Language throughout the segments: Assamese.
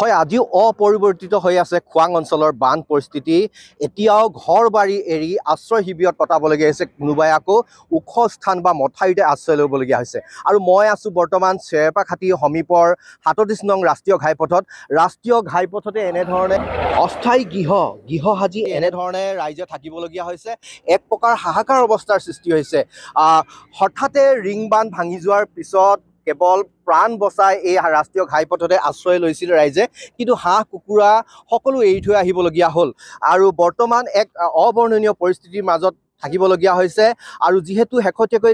হয় আজিও অপৰিৱৰ্তিত হৈ আছে খোৱাং অঞ্চলৰ বান পৰিস্থিতি এতিয়াও ঘৰ বাৰী এৰি আশ্ৰয় শিবিৰত কটাবলগীয়া হৈছে কোনোবাই আকৌ ওখ স্থান বা মথাউৰিতে আশ্ৰয় ল'বলগীয়া হৈছে আৰু মই আছোঁ বৰ্তমান চেৰপা খাটি সমীপৰ সাতত্ৰিছ নং ৰাষ্ট্ৰীয় ঘাইপথত ৰাষ্ট্ৰীয় ঘাইপথতে এনেধৰণে অস্থায়ী গৃহ গৃহ সাজি এনেধৰণে ৰাইজে থাকিবলগীয়া হৈছে এক প্ৰকাৰ হাহাকাৰ অৱস্থাৰ সৃষ্টি হৈছে হঠাতে ৰিং বান্ধ ভাঙি যোৱাৰ পিছত কেৱল প্ৰাণ বচাই এই ৰাষ্ট্ৰীয় ঘাইপথতে আশ্ৰয় লৈছিল ৰাইজে কিন্তু হাঁহ কুকুৰা সকলো এৰি থৈ আহিবলগীয়া হ'ল আৰু বৰ্তমান এক অৱৰ্ণনীয় পৰিস্থিতিৰ মাজত থাকিবলগীয়া হৈছে আৰু যিহেতু শেহতীয়াকৈ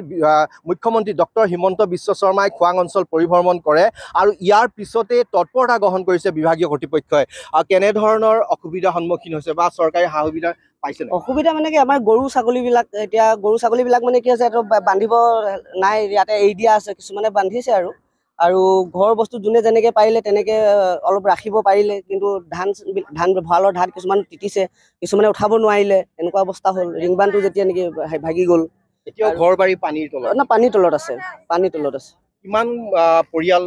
মুখ্যমন্ত্ৰী ডক্টৰ হিমন্ত বিশ্ব শৰ্মাই খোৱাং অঞ্চল পৰিভ্ৰমণ কৰে আৰু ইয়াৰ পিছতে তৎপৰতা গ্ৰহণ কৰিছে বিভাগীয় কৰ্তৃপক্ষই আৰু কেনেধৰণৰ অসুবিধাৰ সন্মুখীন হৈছে বা চৰকাৰী সা সুবিধা পাইছে অসুবিধা মানে কি আমাৰ গৰু ছাগলীবিলাক এতিয়া গৰু ছাগলীবিলাক মানে কি হৈছে এইটো বান্ধিব নাই ইয়াতে এৰি দিয়া আছে কিছুমানে বান্ধিছে আৰু আৰু ঘৰৰ বস্তু যোনে যেনেকে পাৰিলে তেনেকে অলপ ৰাখিব পাৰিলে কিন্তু ধান ধান ভঁৰালৰ ধান কিছুমান তিতিছে কিছুমানে উঠাব নোৱাৰিলে এনেকুৱা অৱস্থা হ'ল ৰিংবানটো যেতিয়া নেকি ভাগি গ'ল পানীৰ তলত আছে পানীৰ তলত আছে কিমান পৰিয়াল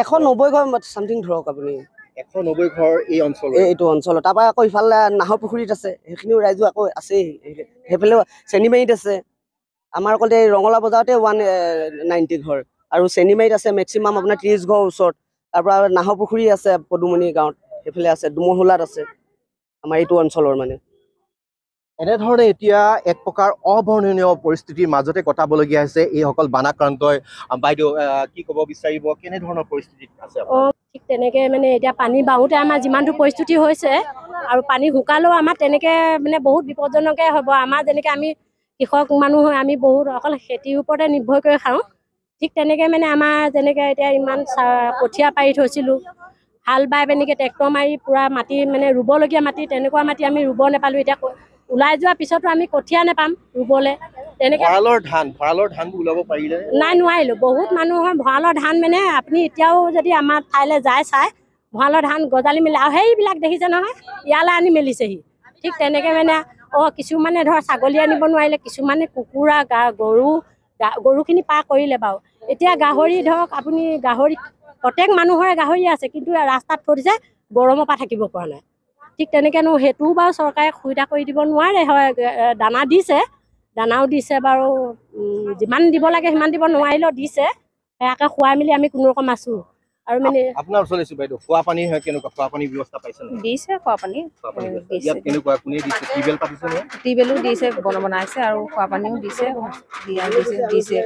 এশ নব্বৈ ঘৰ চামথিং ধৰক আপুনি এশ নব্বৈ ঘৰ এই অঞ্চল এইটো অঞ্চলত তাৰপৰা আকৌ ইফালে নাহৰ পুখুৰীত আছে সেইখিনিও ৰাইজো আকৌ আছেই সেইফালেও চেনিমাৰীত আছে আমাৰ অকল এই ৰঙলা বজাৰতে ওৱান নাইণ্টি ঘৰ আৰু চেনিমাৰিত আছে মেক্সিমাম আপোনাৰ ত্ৰিছ ঘৰ ওচৰত তাৰপৰা নাহৰপুখুৰী আছে পদুমণি গাঁৱত সেইফালে আছে দুমহলাত আছে আমাৰ এইটো অঞ্চলৰ মানে এনেধৰণে এতিয়া এক প্ৰকাৰ অবৰ্ণনীয় পৰিস্থিতিৰ মাজতে কটাবলগীয়া হৈছে এইসকল বানাক্ৰান্তই বাইদেউ কি ক'ব বিচাৰিব কেনেধৰণৰ পৰিস্থিতিত আছে ঠিক তেনেকে মানে এতিয়া পানী বাঁহোতে আমাৰ যিমানটো পৰিস্থিতি হৈছে আৰু পানী শুকালেও আমাৰ তেনেকে মানে বহুত বিপদজনকে হ'ব আমাৰ যেনেকে আমি কৃষক মানুহ হয় আমি বহুত অকল খেতিৰ ওপৰতে নিৰ্ভৰ কৰি খাওঁ ঠিক তেনেকে মানে আমাৰ যেনেকে এতিয়া ইমান কঠীয়া পাৰি থৈছিলোঁ হাল বাই পেনিকে ট্ৰেক্টৰ মাৰি পূৰা মাটি মানে ৰুবলগীয়া মাটি তেনেকুৱা মাটি আমি ৰুব নেপালোঁ এতিয়া ওলাই যোৱাৰ পিছতো আমি কঠীয়া নেপাম ৰুবলে তেনেকে নাই নোৱাৰিলোঁ বহুত মানুহৰ ভঁৰালৰ ধান মানে আপুনি এতিয়াও যদি আমাৰ ঠাইলে যায় চাই ভঁৰালৰ ধান গজালি মেলি আৰু সেইবিলাক দেখিছে নহয় ইয়ালৈ আনি মেলিছেহি ঠিক তেনেকে মানে অঁ কিছুমানে ধৰ ছাগলী আনিব নোৱাৰিলে কিছুমানে কুকুৰা গৰু গৰুখিনি পাৰ কৰিলে বাৰু এতিয়া গাহৰি ধৰক আপুনি গাহৰি প্ৰত্যেক মানুহৰে গাহৰি আছে কিন্তু ৰাস্তাত থৈ দিছে গৰমৰ পৰা থাকিব পৰা নাই ঠিক তেনেকৈনো সেইটোও বাৰু চৰকাৰে সুবিধা কৰি দিব নোৱাৰে হয় দানা দিছে দানাও দিছে বাৰু যিমান দিব লাগে সিমান দিব নোৱাৰিলেও দিছে সেয়াকে খোৱাই মেলি আমি কোনো ৰকম আছোঁ আৰু মানে আপোনাৰ ওচৰলৈ আছো বাইদেউ খোৱা পানী হয় কেনেকুৱা খোৱা পানীৰ ব্যৱস্থা পাইছে দিছে খোৱা পানী ইয়াত কেনেকুৱা কোনে দিছে টিউবেল পাতিছে টিউবেলো দিছে বনাইছে আৰু খোৱা পানীও দিছে দিছে দিছে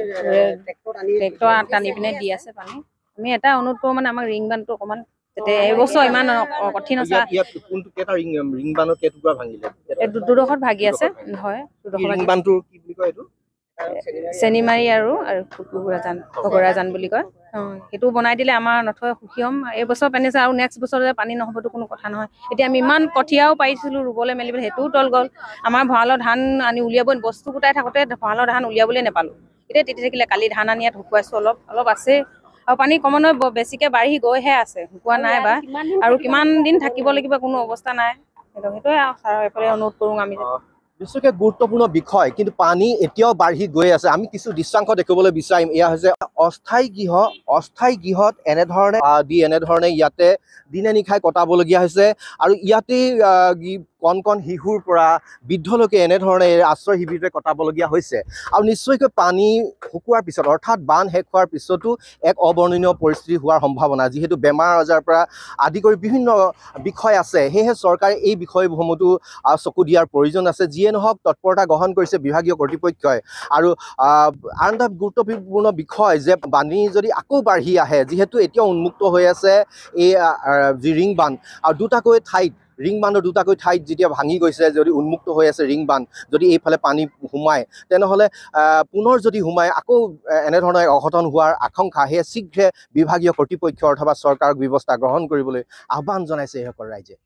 ট্ৰেক্টৰ টানি পিনে দি আছে পানী আমি এটা অনুৰোধ কৰোঁ মানে আমাৰ ৰিং বানটো অকণমান এইবছৰ ইমান কঠিন আছে দুডোখৰত ভাগি আছে চেনি মাৰি আৰু আৰু কুকুৰা জান ভগৰা জান বুলি কয় সেইটো বনাই দিলে আমাৰ নথৈ সুখী হ'ম এইবছৰ পানী আছে আৰু নেক্সট বছৰ যে পানী নহ'বতো কোনো কথা নহয় এতিয়া আমি ইমান কঠীয়াও পাৰিছিলোঁ ৰুবলৈ মেলিবলৈ সেইটোও তল গ'ল আমাৰ ভঁৰালৰ ধান আনি উলিয়াব বস্তু গোটাই থাকোঁতে ভঁৰালৰ ধান উলিয়াবলৈ নেপালোঁ এতিয়া তেতিয়া থাকিলে কালি ধান আনি ইয়াত শুকুৱাইছোঁ অলপ অলপ আছেই আৰু পানী কমনৈ বেছিকৈ বাঢ়ি গৈহে আছে শুকোৱা নাই বা আৰু কিমান দিন থাকিব লাগিব কোনো অৱস্থা নাই সেইটোৱে আৰু ছাৰৰ এইফালে অনুৰোধ কৰোঁ আমি বিশ্বকে গুৰুত্বপূৰ্ণ বিষয় কিন্তু পানী এতিয়াও বাঢ়ি গৈ আছে আমি কিছু দৃশ্যাংশ দেখিবলৈ বিচাৰিম এয়া হৈছে অস্থায়ী গৃহ অস্থায়ী গৃহত এনেধৰণে দি এনেধৰণে ইয়াতে দিনে নিশাই কটাবলগীয়া হৈছে আৰু ইয়াতেই কণ কণ শিশুৰ পৰা বৃদ্ধলৈকে এনেধৰণে আশ্ৰয় শিবিৰতে কটাবলগীয়া হৈছে আৰু নিশ্চয়কৈ পানী শুকোৱাৰ পিছত অৰ্থাৎ বান শেষ হোৱাৰ পিছতো এক অৱৰ্ণনীয় পৰিস্থিতি হোৱাৰ সম্ভাৱনা যিহেতু বেমাৰ আজাৰ পৰা আদি কৰি বিভিন্ন বিষয় আছে সেয়েহে চৰকাৰে এই বিষয়সমূহতো চকু দিয়াৰ প্ৰয়োজন আছে যিয়ে নহওক তৎপৰতা গ্ৰহণ কৰিছে বিভাগীয় কৰ্তৃপক্ষই আৰু আন এটা গুৰুত্বপূৰ্ণ বিষয় যে পানী যদি আকৌ বাঢ়ি আহে যিহেতু এতিয়াও উন্মুক্ত হৈ আছে এই যি ৰিং বান্ধ আৰু দুটাকৈ ঠাইত ৰিং বান্ধৰ দুটাকৈ ঠাইত যেতিয়া ভাঙি গৈছে যদি উন্মুক্ত হৈ আছে ৰিং বান্ধ যদি এইফালে পানী সোমায় তেনেহ'লে পুনৰ যদি সোমায় আকৌ এনেধৰণৰ অঘটন হোৱাৰ আশংকা সেয়ে শীঘ্ৰে বিভাগীয় কৰ্তৃপক্ষ অথবা চৰকাৰক ব্যৱস্থা গ্ৰহণ কৰিবলৈ আহ্বান জনাইছে এইসকল ৰাইজে